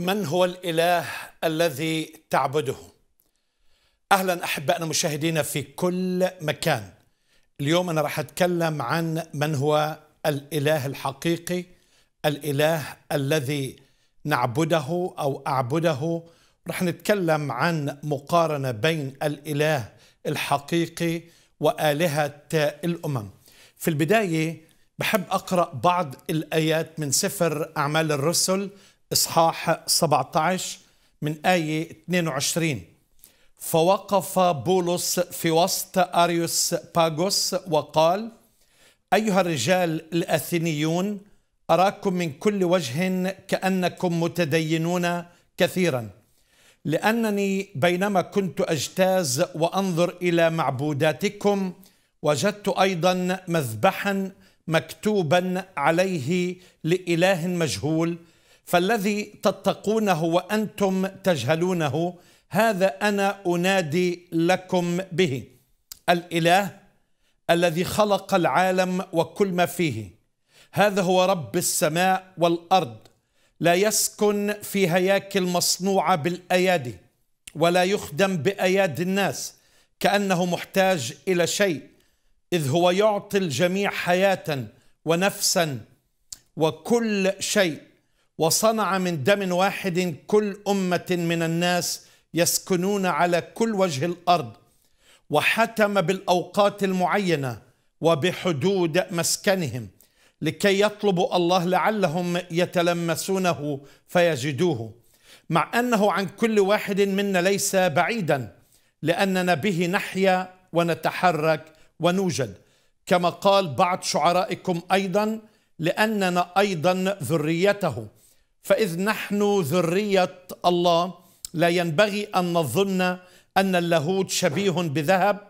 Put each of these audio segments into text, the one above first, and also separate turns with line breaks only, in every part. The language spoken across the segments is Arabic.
من هو الإله الذي تعبده أهلا أحبائنا مشاهدينا في كل مكان اليوم أنا راح أتكلم عن من هو الإله الحقيقي الإله الذي نعبده أو أعبده راح نتكلم عن مقارنة بين الإله الحقيقي وآلهة الأمم في البداية بحب أقرأ بعض الآيات من سفر أعمال الرسل إصحاح 17 من آية 22 فوقف بولس في وسط أريوس باغوس وقال أيها الرجال الأثينيون أراكم من كل وجه كأنكم متدينون كثيرا لأنني بينما كنت أجتاز وأنظر إلى معبوداتكم وجدت أيضا مذبحا مكتوبا عليه لإله مجهول فالذي تتقونه وانتم تجهلونه هذا انا انادي لكم به الاله الذي خلق العالم وكل ما فيه هذا هو رب السماء والارض لا يسكن في هياكل مصنوعه بالايادي ولا يخدم بايادي الناس كانه محتاج الى شيء اذ هو يعطي الجميع حياه ونفسا وكل شيء وصنع من دم واحد كل أمة من الناس يسكنون على كل وجه الأرض وحتم بالأوقات المعينة وبحدود مسكنهم لكي يطلبوا الله لعلهم يتلمسونه فيجدوه مع أنه عن كل واحد منا ليس بعيدا لأننا به نحيا ونتحرك ونوجد كما قال بعض شعرائكم أيضا لأننا أيضا ذريته فإذ نحن ذرية الله لا ينبغي أن نظن أن اللاهوت شبيه بذهب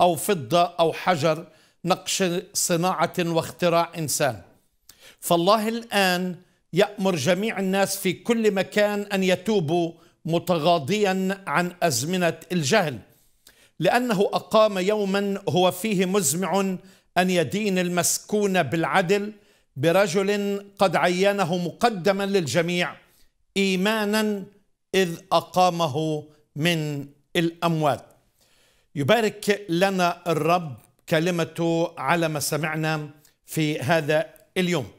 أو فضة أو حجر نقش صناعة واختراع إنسان فالله الآن يأمر جميع الناس في كل مكان أن يتوبوا متغاضيا عن أزمنة الجهل لأنه أقام يوما هو فيه مزمع أن يدين المسكون بالعدل برجل قد عينه مقدما للجميع ايمانا اذ اقامه من الاموات يبارك لنا الرب كلمته على ما سمعنا في هذا اليوم